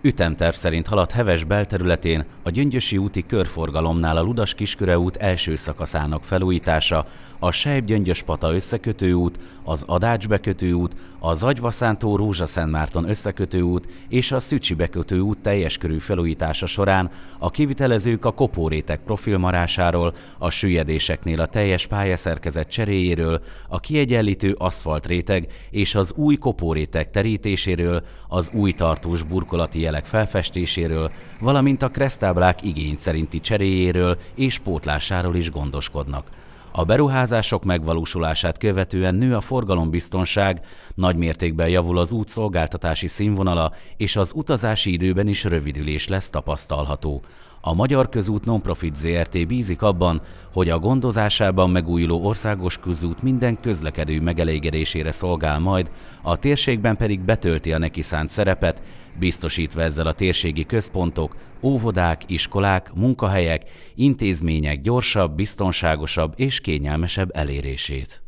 Ütemterv szerint halad Heves belterületén a Gyöngyösi úti körforgalomnál a Ludas Kisköre út első szakaszának felújítása, a Sejbgyöngyös Pata összekötő út, az Adács bekötő út, az Agyvaszántó Rózsaszentmárton összekötő út és a Szücsi bekötő út teljes körű felújítása során a kivitelezők a kopórétek profilmarásáról, a süllyedéseknél a teljes pályaszerkezet cseréjéről, a kiegyenlítő aszfaltréteg és az új kopórétek terítéséről, az új tartós burkolati jelek felfestéséről, valamint a kresztáblák igény szerinti cseréjéről és pótlásáról is gondoskodnak. A beruházások megvalósulását követően nő a forgalombiztonság, nagymértékben javul az útszolgáltatási színvonala, és az utazási időben is rövidülés lesz tapasztalható. A Magyar Közút Nonprofit ZRT bízik abban, hogy a gondozásában megújuló országos közút minden közlekedő megelégedésére szolgál majd, a térségben pedig betölti a neki szánt szerepet, biztosítva ezzel a térségi központok, óvodák, iskolák, munkahelyek, intézmények gyorsabb, biztonságosabb és kényelmesebb elérését.